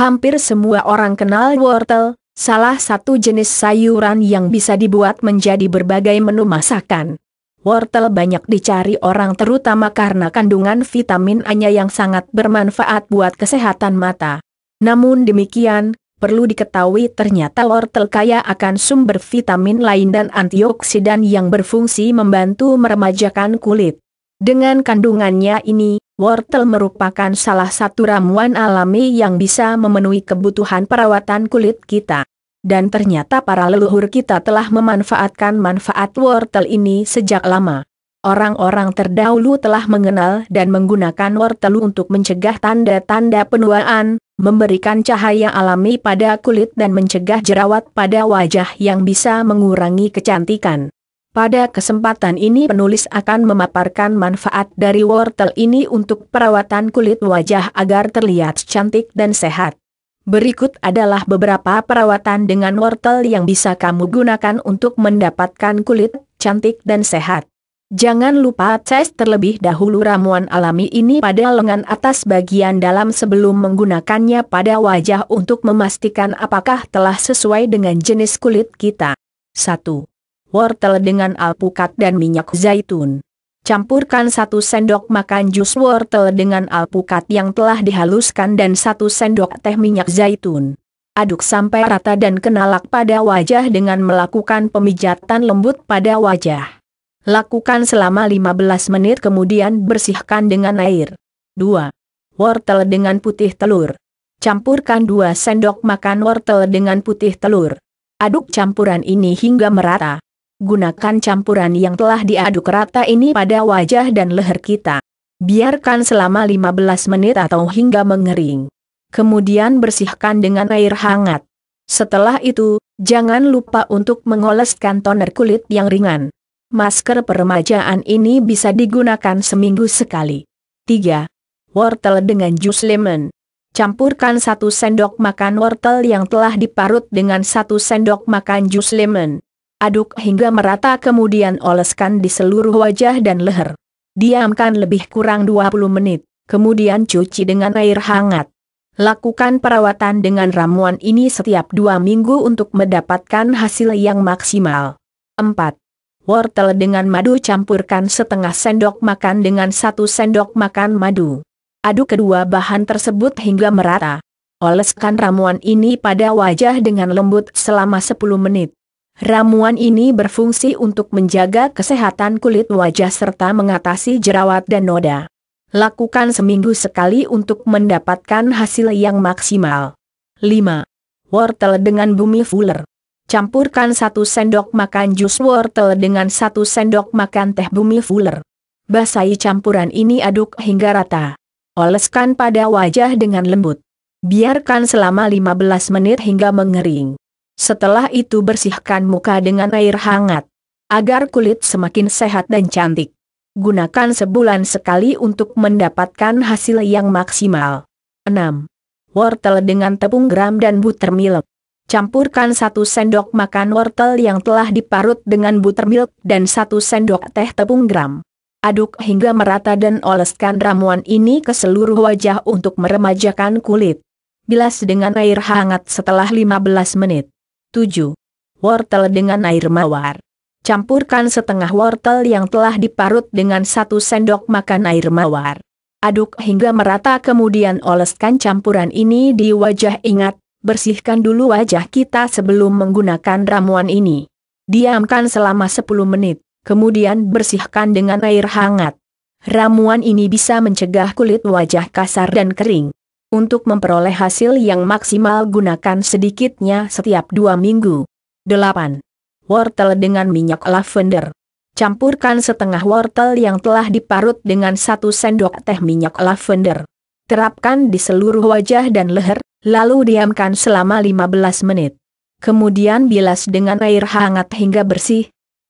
Hampir semua orang kenal wortel, salah satu jenis sayuran yang bisa dibuat menjadi berbagai menu masakan. Wortel banyak dicari orang terutama karena kandungan vitamin A-nya yang sangat bermanfaat buat kesehatan mata. Namun demikian, perlu diketahui ternyata wortel kaya akan sumber vitamin lain dan antioksidan yang berfungsi membantu meremajakan kulit. Dengan kandungannya ini, wortel merupakan salah satu ramuan alami yang bisa memenuhi kebutuhan perawatan kulit kita. Dan ternyata para leluhur kita telah memanfaatkan manfaat wortel ini sejak lama. Orang-orang terdahulu telah mengenal dan menggunakan wortel untuk mencegah tanda-tanda penuaan, memberikan cahaya alami pada kulit dan mencegah jerawat pada wajah yang bisa mengurangi kecantikan. Pada kesempatan ini penulis akan memaparkan manfaat dari wortel ini untuk perawatan kulit wajah agar terlihat cantik dan sehat. Berikut adalah beberapa perawatan dengan wortel yang bisa kamu gunakan untuk mendapatkan kulit cantik dan sehat. Jangan lupa tes terlebih dahulu ramuan alami ini pada lengan atas bagian dalam sebelum menggunakannya pada wajah untuk memastikan apakah telah sesuai dengan jenis kulit kita. 1 wortel dengan alpukat dan minyak zaitun. Campurkan satu sendok makan jus wortel dengan alpukat yang telah dihaluskan dan satu sendok teh minyak zaitun. Aduk sampai rata dan kenalak pada wajah dengan melakukan pemijatan lembut pada wajah. Lakukan selama 15 menit kemudian bersihkan dengan air. 2. Wortel dengan putih telur. Campurkan 2 sendok makan wortel dengan putih telur. Aduk campuran ini hingga merata. Gunakan campuran yang telah diaduk rata ini pada wajah dan leher kita. Biarkan selama 15 menit atau hingga mengering. Kemudian bersihkan dengan air hangat. Setelah itu, jangan lupa untuk mengoleskan toner kulit yang ringan. Masker peremajaan ini bisa digunakan seminggu sekali. 3. Wortel dengan jus lemon. Campurkan 1 sendok makan wortel yang telah diparut dengan 1 sendok makan jus lemon aduk hingga merata kemudian oleskan di seluruh wajah dan leher. Diamkan lebih kurang 20 menit, kemudian cuci dengan air hangat. Lakukan perawatan dengan ramuan ini setiap dua minggu untuk mendapatkan hasil yang maksimal. 4. Wortel dengan madu campurkan setengah sendok makan dengan satu sendok makan madu. Aduk kedua bahan tersebut hingga merata. Oleskan ramuan ini pada wajah dengan lembut selama 10 menit. Ramuan ini berfungsi untuk menjaga kesehatan kulit wajah serta mengatasi jerawat dan noda. Lakukan seminggu sekali untuk mendapatkan hasil yang maksimal. 5. Wortel dengan bumi fuller. Campurkan 1 sendok makan jus wortel dengan 1 sendok makan teh bumi fuller. Basahi campuran ini aduk hingga rata. Oleskan pada wajah dengan lembut. Biarkan selama 15 menit hingga mengering. Setelah itu bersihkan muka dengan air hangat. Agar kulit semakin sehat dan cantik. Gunakan sebulan sekali untuk mendapatkan hasil yang maksimal. 6. Wortel dengan tepung gram dan buttermilk. Campurkan satu sendok makan wortel yang telah diparut dengan buttermilk dan satu sendok teh tepung gram. Aduk hingga merata dan oleskan ramuan ini ke seluruh wajah untuk meremajakan kulit. Bilas dengan air hangat setelah 15 menit. 7. Wortel dengan air mawar. Campurkan setengah wortel yang telah diparut dengan satu sendok makan air mawar. Aduk hingga merata kemudian oleskan campuran ini di wajah ingat, bersihkan dulu wajah kita sebelum menggunakan ramuan ini. Diamkan selama 10 menit, kemudian bersihkan dengan air hangat. Ramuan ini bisa mencegah kulit wajah kasar dan kering. Untuk memperoleh hasil yang maksimal gunakan sedikitnya setiap dua minggu. 8. Wortel dengan minyak lavender. Campurkan setengah wortel yang telah diparut dengan satu sendok teh minyak lavender. Terapkan di seluruh wajah dan leher, lalu diamkan selama 15 menit. Kemudian bilas dengan air hangat hingga bersih,